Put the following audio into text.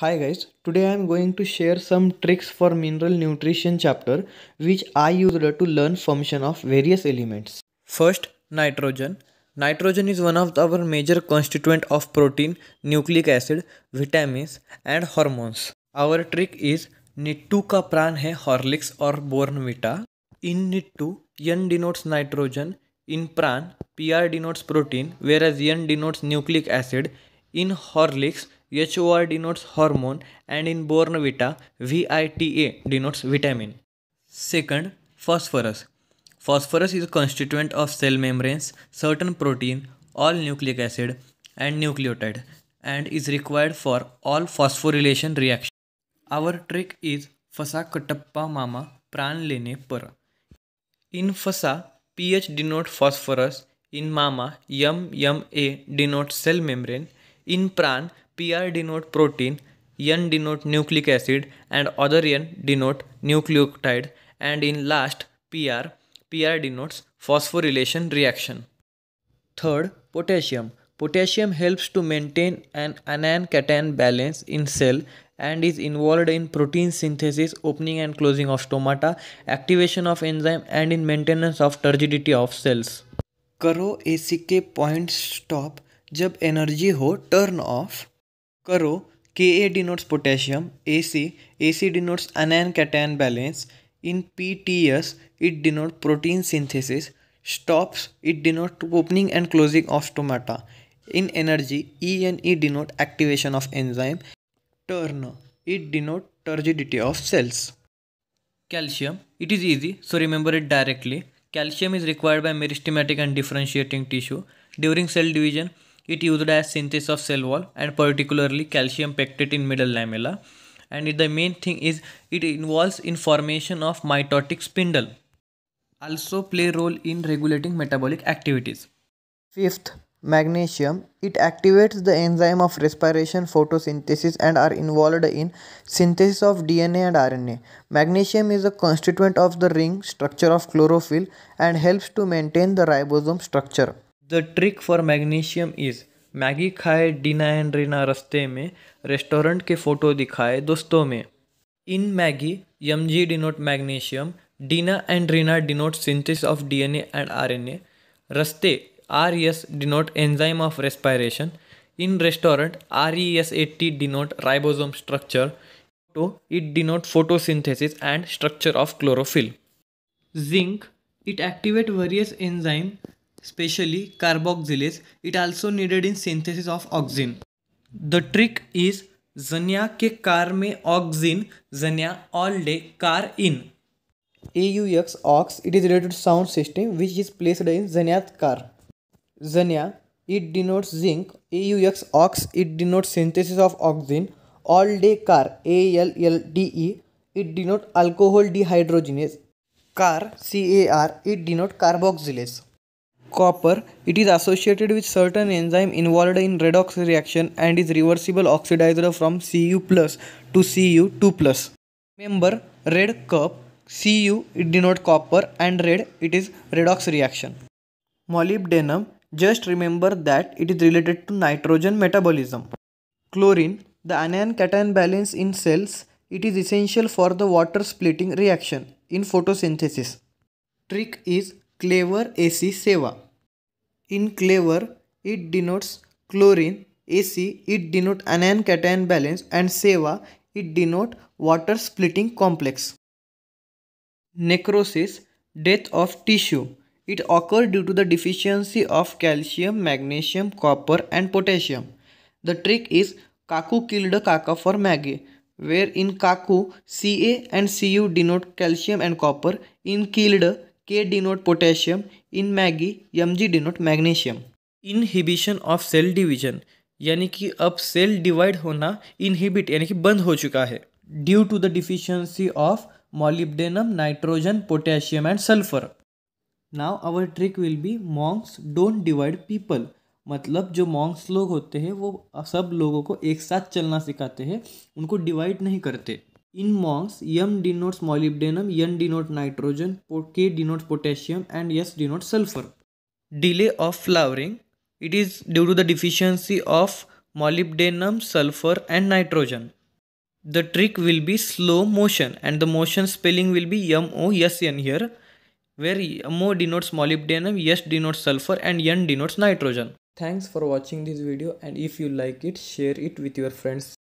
Hi guys, today I am going to share some tricks for mineral nutrition chapter which I used to learn function of various elements. First, nitrogen. Nitrogen is one of our major constituent of protein, nucleic acid, vitamins and hormones. Our trick is Nittu ka pran hai Horlicks or Bornvita. In Nittu, N denotes nitrogen, in pran, PR denotes protein whereas N denotes nucleic acid, in Horlicks HOR denotes hormone and in Bornvita VITA denotes vitamin. Second, phosphorus. Phosphorus is a constituent of cell membranes, certain protein, all nucleic acid and nucleotide and is required for all phosphorylation reaction. Our trick is Fasa Katappa Mama Pran Lene Para. In Fasa, pH denotes phosphorus, in Mama, Yum Yum A denotes cell membrane, in Pran, PR denote protein, N denote nucleic acid and other N denote nucleotide and in last PR, PR denotes phosphorylation reaction. Third, potassium. Potassium helps to maintain an anion-cation balance in cell and is involved in protein synthesis, opening and closing of stomata, activation of enzyme and in maintenance of turgidity of cells. करो a c k point stop. Point energy, ho turn off. करो K A denotes potassium A C A C denotes anion cation balance in P T S it denote protein synthesis stops it denote opening and closing of stomata in energy E N E denote activation of enzyme turn it denote turgidity of cells calcium it is easy so remember it directly calcium is required by meristematic and differentiating tissue during cell division It used as synthesis of cell wall and particularly calcium pectate in middle lamella. And it, the main thing is it involves in formation of mitotic spindle. Also play role in regulating metabolic activities. Fifth, magnesium. It activates the enzyme of respiration photosynthesis and are involved in synthesis of DNA and RNA. Magnesium is a constituent of the ring structure of chlorophyll and helps to maintain the ribosome structure. The trick for magnesium is Maggi खाए Dina and Reena रस्ते में restaurant के photo दिखाए दोस्तों में in Maggi M G denote magnesium Dina and Reena denote synthesis of DNA and RNA रस्ते R S denote enzyme of respiration in restaurant R E S A T denote ribosome structure तो it denote photosynthesis and structure of chlorophyll zinc it activate various enzyme especially carboxylase, it also needed in synthesis of auxin. The trick is जनिया के car में auxin जनिया all day car in A U X aux it is related sound system which is placed in जनियात car जनिया it denotes zinc A U X aux it denotes synthesis of auxin all day car A L L D E it denote alcohol dehydrogenase car C A R it denote carboxylase Copper, it is associated with certain enzyme involved in redox reaction and is reversible oxidizer from Cu plus to Cu2 plus. Remember, red cup, Cu, it denote copper and red, it is redox reaction. Molybdenum, just remember that it is related to nitrogen metabolism. Chlorine, the anion cation balance in cells, it is essential for the water splitting reaction in photosynthesis. Trick is Clever AC Seva. In Clever, it denotes chlorine, AC, it denotes anion cation balance and Seva, it denotes water splitting complex. Necrosis, death of tissue. It occurs due to the deficiency of calcium, magnesium, copper and potassium. The trick is Kaku killed Kaka for Maggie, where in Kaku, Ca and Cu denote calcium and copper. In killed, K denote potassium in Maggi M G denote magnesium inhibition of cell division यानी कि अब cell divide होना inhibit यानी कि बंद हो चुका है due to the deficiency of molybdenum nitrogen potassium and sulphur now our trick will be monks don't divide people मतलब जो मॉन्क्स लोग होते हैं वो सब लोगों को एक साथ चलना सिखाते हैं उनको डिवाइड नहीं करते In monks, M denotes molybdenum, N denotes nitrogen, K denotes potassium, and S denotes sulfur. Delay of flowering. It is due to the deficiency of molybdenum, sulfur, and nitrogen. The trick will be slow motion, and the motion spelling will be M O S N here, where MO denotes molybdenum, S denotes sulfur, and N denotes nitrogen. Thanks for watching this video, and if you like it, share it with your friends.